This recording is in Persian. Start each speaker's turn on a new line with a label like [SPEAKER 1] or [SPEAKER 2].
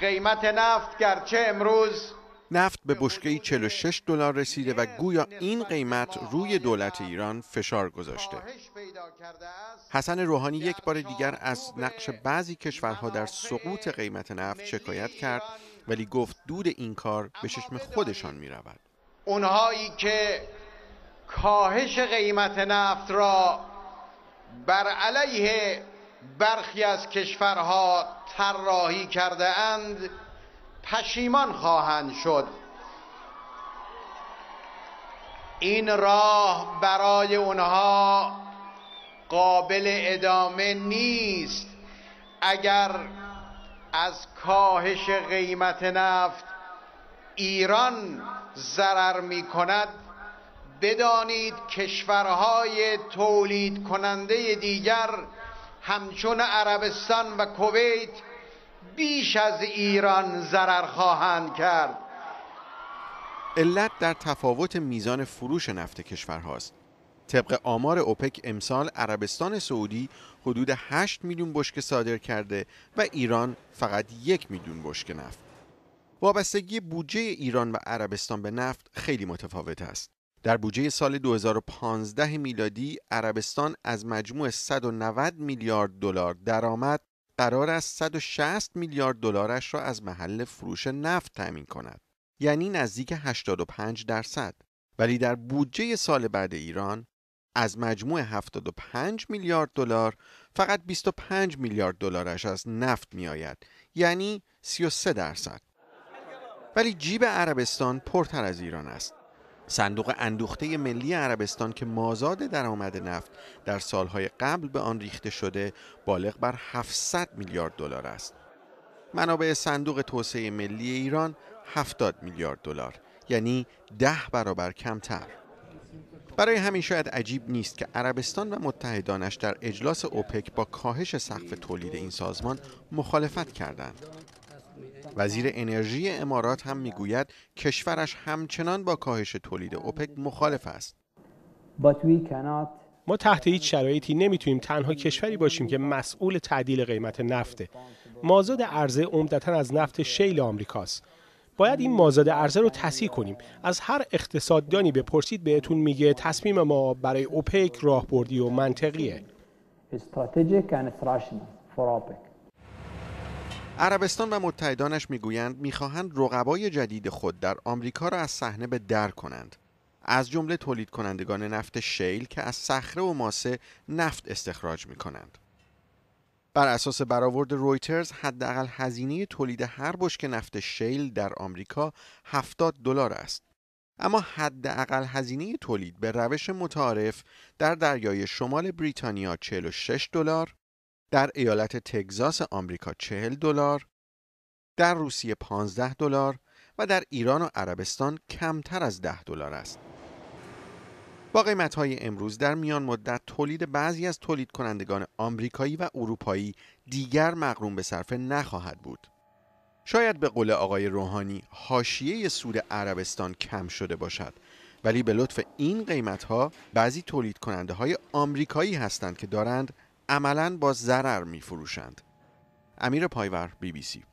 [SPEAKER 1] قیمت نفت گرچه امروز
[SPEAKER 2] نفت به بشکه 46 دلار رسیده و گویا این قیمت روی دولت ایران فشار گذاشته. حسن روحانی یک بار دیگر از نقش بعضی کشورها در سقوط قیمت نفت شکایت کرد ولی گفت دود این کار به چشم خودشان می رود.
[SPEAKER 1] اونهایی که کاهش قیمت نفت را بر علیه برخی از کشورها طراحی کرده اند پشیمان خواهند شد این راه برای اونها قابل ادامه نیست اگر از کاهش قیمت نفت ایران ضرر می کند بدانید کشورهای تولید کننده دیگر همچون عربستان و کویت بیش از ایران ضرر خواهند کرد
[SPEAKER 2] علت در تفاوت میزان فروش نفت کشورهاست طبق آمار اوپک امسال عربستان سعودی حدود 8 میلیون بشکه صادر کرده و ایران فقط یک میلیون بشکه نفت وابستگی بودجه ایران و عربستان به نفت خیلی متفاوت است در بودجه سال 2015 میلادی عربستان از مجموع 190 میلیارد دلار درآمد قرار است 160 میلیارد دلارش را از محل فروش نفت تامین کند یعنی نزدیک 85 درصد ولی در بودجه سال بعد ایران از مجموع 75 میلیارد دلار فقط 25 میلیارد دلارش از نفت می آید یعنی 33 درصد ولی جیب عربستان پرتر از ایران است صندوق اندوخته ملی عربستان که مازاد درآمد نفت در سالهای قبل به آن ریخته شده بالغ بر 700 میلیارد دلار است. منابع صندوق توسعه ملی ایران 70 میلیارد دلار یعنی 10 برابر کمتر. برای همین شاید عجیب نیست که عربستان و متحدانش در اجلاس اوپک با کاهش سقف تولید این سازمان مخالفت کردند. وزیر انرژی امارات هم میگوید کشورش همچنان با کاهش تولید اوپک مخالف است. ما تحت هیچ شرایطی نمیتونیم تنها کشوری باشیم که مسئول تعدیل قیمت نفته. مازاد عرضه عمدتا از نفت شیل آمریکاست. باید این مازاد عرضه رو تصحیح کنیم از هر اقتصاددانی بپرسید بهتون میگه تصمیم ما برای اوپک راهبردی و منطقیه عربستان و متحدانش میگویند میخواهند رقبای جدید خود در آمریکا را از صحنه به در کنند از جمله تولید کنندگان نفت شیل که از صخره و ماسه نفت استخراج می کنند. بر اساس برآورد رویترز حداقل هزینه تولید هر بشک نفت شیل در آمریکا 70 دلار است. اما حداقل هزینه تولید به روش متعارف در دریای شمال بریتانیا 46 دلار، در ایالت تگزاس آمریکا 40 دلار، در روسیه 15 دلار و در ایران و عربستان کمتر از 10 دلار است. با قیمت های امروز در میان مدت تولید بعضی از تولید کنندگان آمریکایی و اروپایی دیگر مقروم به صرفه نخواهد بود. شاید به قول آقای روحانی حاشیه سود عربستان کم شده باشد ولی به لطف این قیمت ها بعضی تولید کننده های آمریکایی هستند که دارند عملا با ضرر میفروشند امیر پایور بی بی سی